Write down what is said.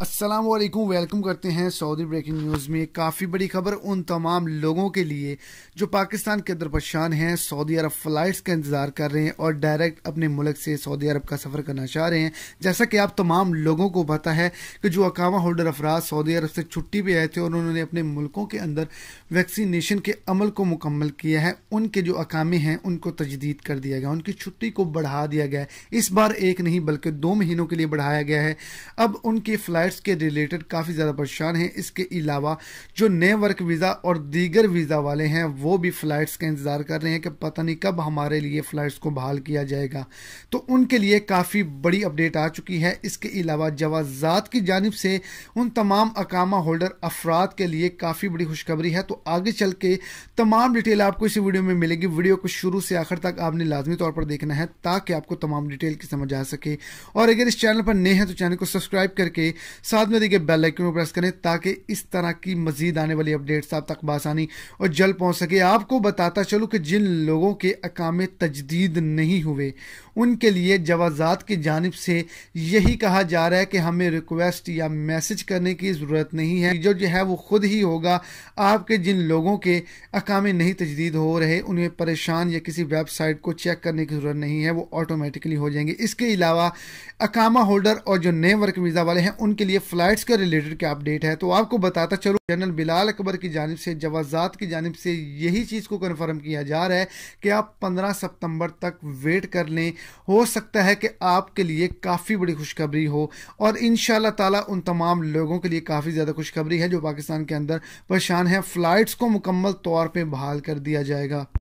Aslam welcome करते हैं Saudi breaking news में काफ़ी बड़ी खबर उन तमाम लोगों के लिए जो पाकिस्तान के अंदर परेशान हैं सऊदी अरब फ़्लाइट्स का इंतज़ार कर रहे हैं और डायरेक्ट अपने मुल्क से सऊदी अरब का सफ़र करना चाह रहे हैं जैसा कि आप तमाम लोगों को पता है कि जो अकामा होल्डर अफराज सऊदी अरब से छुट्टी पर आए थे और उन्होंने अपने मुल्कों के अंदर वैक्सीनेशन के अमल को मुकम्मल किया है उनके जो अकामे हैं उनको तजदीद कर दिया गया उनकी छुट्टी को बढ़ा दिया गया इस बार एक नहीं बल्कि दो महीनों के लिए बढ़ाया गया है अब उनकी फ़्लाइट फ्लाइट्स के रिलेटेड काफ़ी ज़्यादा परेशान हैं इसके अलावा जो नए वर्क वीज़ा और दीगर वीज़ा वाले हैं वो भी फ़्लाइट्स का इंतज़ार कर रहे हैं कि पता नहीं कब हमारे लिए फ़्लाइट्स को बहाल किया जाएगा तो उनके लिए काफ़ी बड़ी अपडेट आ चुकी है इसके अलावा जवाजात की जानब से उन तमाम अकामा होल्डर अफराद के लिए काफ़ी बड़ी खुशखबरी है तो आगे चल के तमाम डिटेल आपको इसी वीडियो में मिलेगी वीडियो को शुरू से आखिर तक आपने लाजमी तौर पर देखना है ताकि आपको तमाम डिटेल की समझ आ सके और अगर इस चैनल पर नए हैं तो चैनल को सब्सक्राइब करके साथ में देखिए बेल आइकन को प्रेस करें ताकि इस तरह की मजीद आने वाली अपडेट्स आप तक बासानी और जल्द पहुंच सके आपको बताता चलूँ कि जिन लोगों के अकामे तजदीद नहीं हुए उनके लिए जवाजात की जानब से यही कहा जा रहा है कि हमें रिक्वेस्ट या मैसेज करने की ज़रूरत नहीं है जो जो है वो खुद ही होगा आपके जिन लोगों के अकामे नहीं तजदीद हो रहे उन्हें परेशान या किसी वेबसाइट को चेक करने की ज़रूरत नहीं है वो ऑटोमेटिकली हो जाएंगे इसके अलावा अकामा होल्डर और जो नए वर्क वीज़ा वाले हैं उनके लिए फ़्लाइट्स के रिलेटेड क्या अपडेट है तो आपको बताता चलो जनरल बिलाल अकबर की जानब से जवाजात की जानब से यही चीज़ को कन्फर्म किया जा रहा है कि आप 15 सितंबर तक वेट कर लें हो सकता है कि आपके लिए काफ़ी बड़ी खुशखबरी हो और इन ताला उन तमाम लोगों के लिए काफ़ी ज़्यादा खुशखबरी है जो पाकिस्तान के अंदर परेशान है फ़्लाइट्स को मुकम्मल तौर पर बहाल कर दिया जाएगा